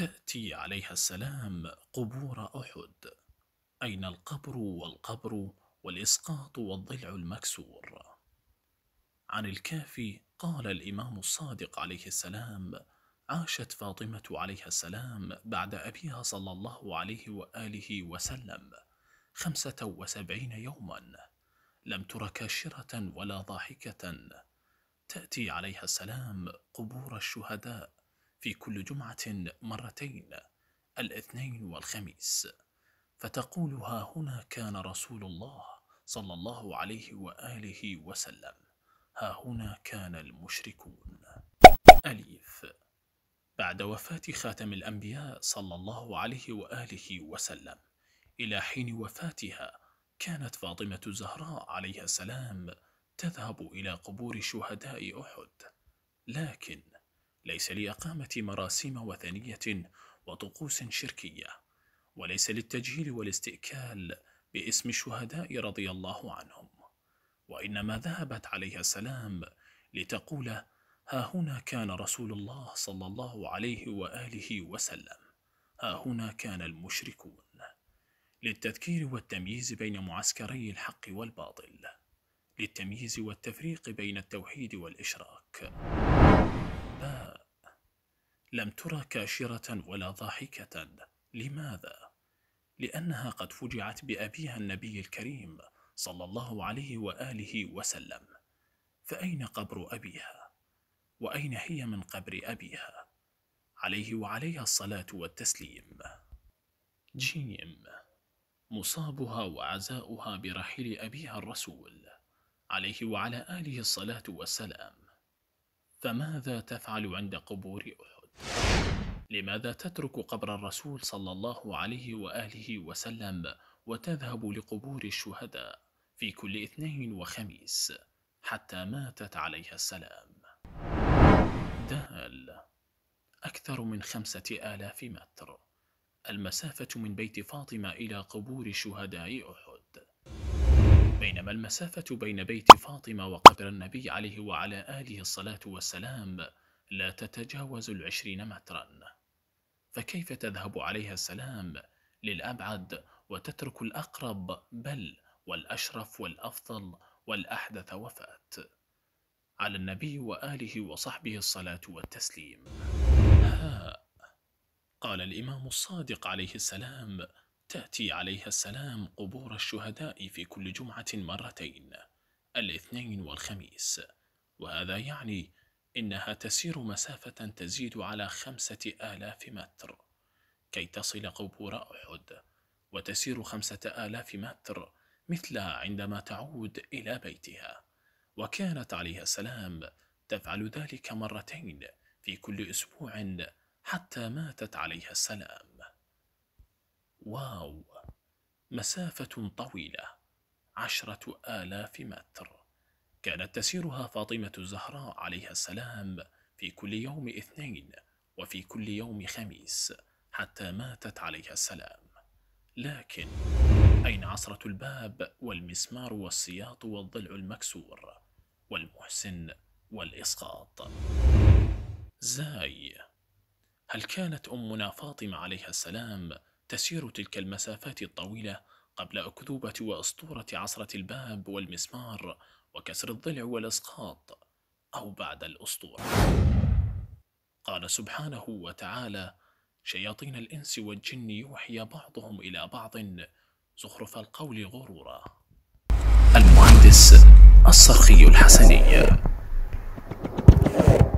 تأتي عليها السلام قبور أحد أين القبر والقبر والإسقاط والضلع المكسور عن الكافي قال الإمام الصادق عليه السلام عاشت فاطمة عليها السلام بعد أبيها صلى الله عليه وآله وسلم خمسة وسبعين يوما لم تر كاشرة ولا ضاحكة تأتي عليها السلام قبور الشهداء في كل جمعة مرتين الاثنين والخميس فتقول ها هنا كان رسول الله صلى الله عليه وآله وسلم ها هنا كان المشركون أليف بعد وفاة خاتم الأنبياء صلى الله عليه وآله وسلم إلى حين وفاتها كانت فاطمة الزهراء عليها السلام تذهب إلى قبور شهداء أحد لكن ليس لإقامة مراسم وثنية وطقوس شركية وليس للتجهيل والاستئكال باسم الشهداء رضي الله عنهم وإنما ذهبت عليها السلام لتقول ها هنا كان رسول الله صلى الله عليه وآله وسلم ها هنا كان المشركون للتذكير والتمييز بين معسكري الحق والباطل للتمييز والتفريق بين التوحيد والإشراك باب لم ترى كاشرة ولا ضاحكة لماذا؟ لأنها قد فجعت بأبيها النبي الكريم صلى الله عليه وآله وسلم فأين قبر أبيها؟ وأين هي من قبر أبيها؟ عليه وعليها الصلاة والتسليم جيم مصابها وعزاؤها برحيل أبيها الرسول عليه وعلى آله الصلاة والسلام فماذا تفعل عند قبور أحد؟ لماذا تترك قبر الرسول صلى الله عليه وآله وسلم وتذهب لقبور الشهداء في كل اثنين وخميس حتى ماتت عليها السلام دال أكثر من خمسة آلاف متر المسافة من بيت فاطمة إلى قبور شهداء أحد بينما المسافة بين بيت فاطمة وقبر النبي عليه وعلى آله الصلاة والسلام لا تتجاوز العشرين مترا فكيف تذهب عليها السلام للأبعد وتترك الأقرب بل والأشرف والأفضل والأحدث وفاة على النبي وآله وصحبه الصلاة والتسليم ها قال الإمام الصادق عليه السلام تأتي عليها السلام قبور الشهداء في كل جمعة مرتين الاثنين والخميس وهذا يعني إنها تسير مسافة تزيد على خمسة آلاف متر كي تصل قبور أحد وتسير خمسة آلاف متر مثلها عندما تعود إلى بيتها وكانت عليها السلام تفعل ذلك مرتين في كل أسبوع حتى ماتت عليها السلام واو مسافة طويلة عشرة آلاف متر كانت تسيرها فاطمة الزهراء عليها السلام في كل يوم اثنين وفي كل يوم خميس حتى ماتت عليها السلام لكن أين عصرة الباب والمسمار والسياط والضلع المكسور والمحسن والإسقاط زاي هل كانت أمنا فاطمة عليها السلام تسير تلك المسافات الطويلة قبل أكذوبة وأسطورة عصرة الباب والمسمار وكسر الضلع والإسقاط أو بعد الأسطورة قال سبحانه وتعالى شياطين الإنس والجن يوحي بعضهم إلى بعض زخرف القول غرورا المهندس الصرخي الحسني